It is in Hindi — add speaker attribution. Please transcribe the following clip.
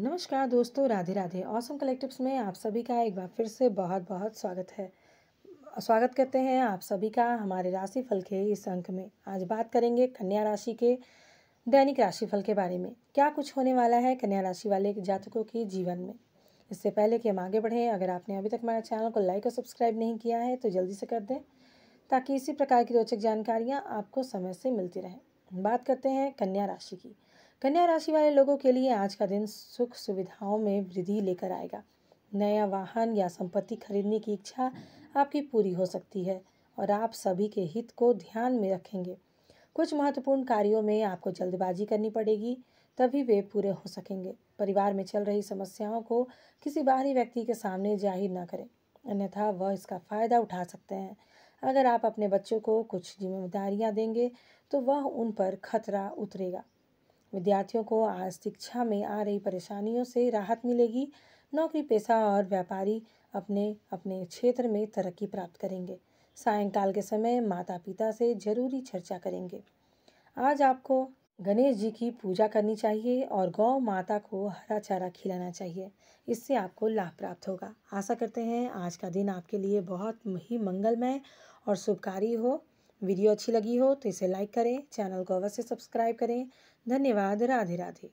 Speaker 1: नमस्कार दोस्तों राधे राधे ऑसम कलेक्टिव्स में आप सभी का एक बार फिर से बहुत बहुत स्वागत है स्वागत करते हैं आप सभी का हमारे राशि फल के इस अंक में आज बात करेंगे कन्या राशि के दैनिक राशिफल के बारे में क्या कुछ होने वाला है कन्या राशि वाले जातकों के जीवन में इससे पहले कि हम आगे बढ़ें अगर आपने अभी तक हमारे चैनल को लाइक और सब्सक्राइब नहीं किया है तो जल्दी से कर दें ताकि इसी प्रकार की रोचक जानकारियाँ आपको समय से मिलती रहें बात करते हैं कन्या राशि की कन्या राशि वाले लोगों के लिए आज का दिन सुख सुविधाओं में वृद्धि लेकर आएगा नया वाहन या संपत्ति खरीदने की इच्छा आपकी पूरी हो सकती है और आप सभी के हित को ध्यान में रखेंगे कुछ महत्वपूर्ण कार्यों में आपको जल्दबाजी करनी पड़ेगी तभी वे पूरे हो सकेंगे परिवार में चल रही समस्याओं को किसी बाहरी व्यक्ति के सामने जाहिर न करें अन्यथा वह इसका फ़ायदा उठा सकते हैं अगर आप अपने बच्चों को कुछ जिम्मेदारियां देंगे तो वह उन पर खतरा उतरेगा विद्यार्थियों को आज शिक्षा में आ रही परेशानियों से राहत मिलेगी नौकरी पेशा और व्यापारी अपने अपने क्षेत्र में तरक्की प्राप्त करेंगे सायंकाल के समय माता पिता से जरूरी चर्चा करेंगे आज आपको गणेश जी की पूजा करनी चाहिए और गौ माता को हरा चारा खिलाना चाहिए इससे आपको लाभ प्राप्त होगा आशा करते हैं आज का दिन आपके लिए बहुत ही मंगलमय और शुभकारी हो वीडियो अच्छी लगी हो तो इसे लाइक करें चैनल को अवश्य सब्सक्राइब करें धन्यवाद राधे राधे